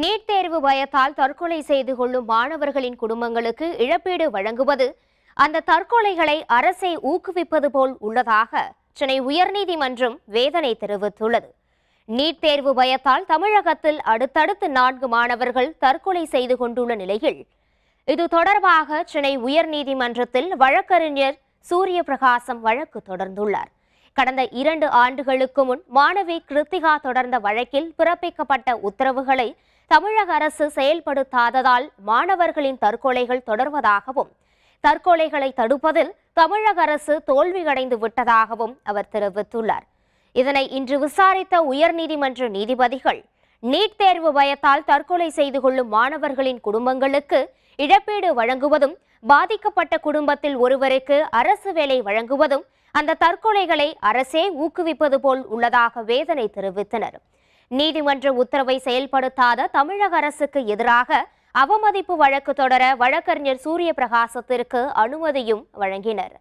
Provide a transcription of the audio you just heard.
NEET தேர்வு பயத்தால் தற்கொலை செய்து கொள்ளும் மாணவர்களின் குடும்பங்களுக்கு இழப்பீடு வழங்குவது அந்த தற்கொலைகளை அரசை ஊக்குவிப்பது போல் உள்ளதாக சென்னை உயர்நீதிமன்றம் வேதனை தெரிவித்துள்ளது நீட் தேர்வு பயத்தால் தமிழகத்தில் அடுத்தடுத்து நான்கு மாணவர்கள் தற்கொலை செய்து கொண்டுள்ள நிலையில் இது தொடர்பாக சென்னை உயர்நீதிமன்றத்தில் வழக்கறிஞர் சூரிய பிரகாசம் வழக்கு தொடர்ந்துள்ளார் கடந்த இரண்டு ஆண்டுகளுக்கு முன் மாணவி கிருத்திகா தொடர்ந்த வழக்கில் பிறப்பிக்கப்பட்ட உத்தரவுகளை தமிழக அரசு செயல்படுத்தாததால் மாணவர்களின் தற்கொலைகள் தொடர்வதாகவும் தற்கொலைகளை தடுப்பதில் தமிழக அரசு தோல்வியடைந்து விட்டதாகவும் அவர் தெரிவித்துள்ளார் இதனை இன்று விசாரித்த உயர்நீதிமன்ற நீதிபதிகள் நீட் தேர்வு பயத்தால் தற்கொலை செய்து கொள்ளும் மாணவர்களின் குடும்பங்களுக்கு இழப்பீடு வழங்குவதும் பாதிக்கப்பட்ட குடும்பத்தில் ஒருவருக்கு அரசு வேலை வழங்குவதும் அந்த தற்கொலைகளை அரசே ஊக்குவிப்பது போல் உள்ளதாக வேதனை தெரிவித்தனர் நீதிமன்ற உத்தரவை செயல்படுத்தாத தமிழக அரசுக்கு எதிராக அவமதிப்பு வழக்கு தொடர வழக்கறிஞர் சூரிய பிரகாசத்திற்கு அனுமதியும் வழங்கினர்